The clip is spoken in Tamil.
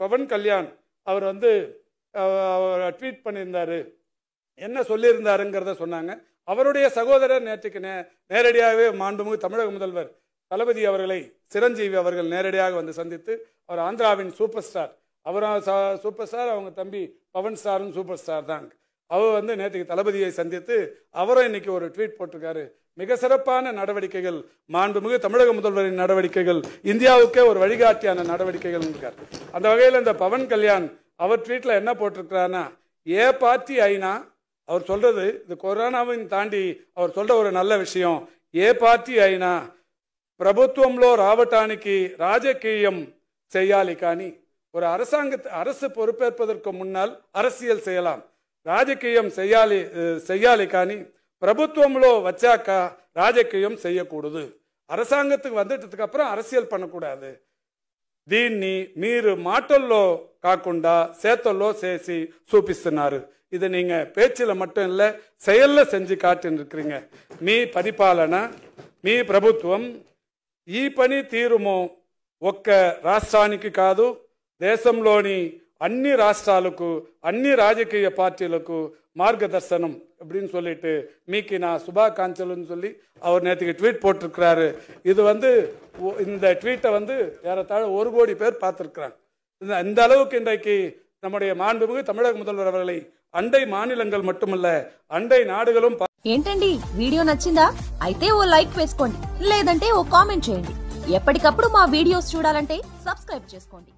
பவன் கல்யாண் அவர் வந்து ட்வீட் பண்ணியிருந்தார் என்ன சொல்லியிருந்தாருங்கிறத சொன்னாங்க அவருடைய சகோதரர் நேற்றுக்கு நே நேரடியாகவே மாண்புமிகு தமிழக முதல்வர் தளபதி அவர்களை சிரஞ்சீவி அவர்கள் நேரடியாக வந்து சந்தித்து அவர் ஆந்திராவின் சூப்பர் ஸ்டார் அவர் சூப்பர் ஸ்டார் அவங்க தம்பி பவன் ஸ்டாரும் சூப்பர் ஸ்டார் தான் அவர் வந்து நேற்றுக்கு தளபதியை சந்தித்து அவரும் இன்னைக்கு ஒரு ட்வீட் போட்டிருக்காரு மிக சிறப்பான நடவடிக்கைகள் மாண்புமிகு தமிழக முதல்வரின் நடவடிக்கைகள் இந்தியாவுக்கே ஒரு வழிகாட்டியான நடவடிக்கைகள் இருக்கார் அந்த வகையில் இந்த பவன் கல்யாண் அவர் ட்வீட்டில் என்ன போட்டிருக்கிறாருன்னா ஏ பார்ட்டி ஐநா அவர் சொல்றது இந்த கொரோனாவின் தாண்டி அவர் சொல்ற ஒரு நல்ல விஷயம் ஏ பார்ட்டி ஐநா பிரபுத்துவம்லோ ராவட்டானிக்கு ராஜகீயம் செய்யாலி காணி ஒரு அரசாங்கத்தை அரசு பொறுப்பேற்பதற்கு முன்னால் அரசியல் செய்யலாம் ராஜக்கியம் செய்யாலி செய்யாலி காணி பிரபுத்துவம்லோ வச்சாக்கா ராஜக்கியம் செய்யக்கூடாது அரசாங்கத்துக்கு வந்துட்டதுக்கு அப்புறம் அரசியல் பண்ணக்கூடாது தீன்னி மீறு மாட்டல்லோ காக்குண்டா சேத்தல்லோ சேசி சூப்பிஸ்துனாரு இதை நீங்க பேச்சில் மட்டும் இல்லை செயல்ல செஞ்சு காட்டுன்னு இருக்கிறீங்க மீ பரிபாலனை மீ பிரபுத்துவம் ஈ பணி தீருமோ ஒக்க ராஷ்டிரானிக்கு காது தேசம்லோனி அன்னி ராஷ்டிராலுக்கு அன்னி ராஜகீய பார்ட்டிகளுக்கு மார்க்கதர்சனம் அப்படின்னு சொல்லிட்டு மீக்கி நான் சுபாகாஞ்சலுன்னு சொல்லி அவர் நேற்றுக்கு ட்வீட் போட்டிருக்கிறாரு இது வந்து இந்த ட்வீட்டை வந்து ஏறத்தாழ ஒரு கோடி பேர் பார்த்துருக்குறாங்க இந்த அளவுக்கு இன்றைக்கு நம்முடைய மாண்புமிகு தமிழக முதல்வர் அவர்களை அண்டை மாநிலங்கள் மட்டுமல்ல அண்டை நாடுகளும் ఏంటండి వీడియో నచ్చిందా అయితే ఓ లైక్ వేసుకోండి లేదంటే ఓ కామెంట్ చేయండి ఎప్పటికప్పుడు మా వీడియోస్ చూడాలంటే సబ్స్క్రైబ్ చేసుకోండి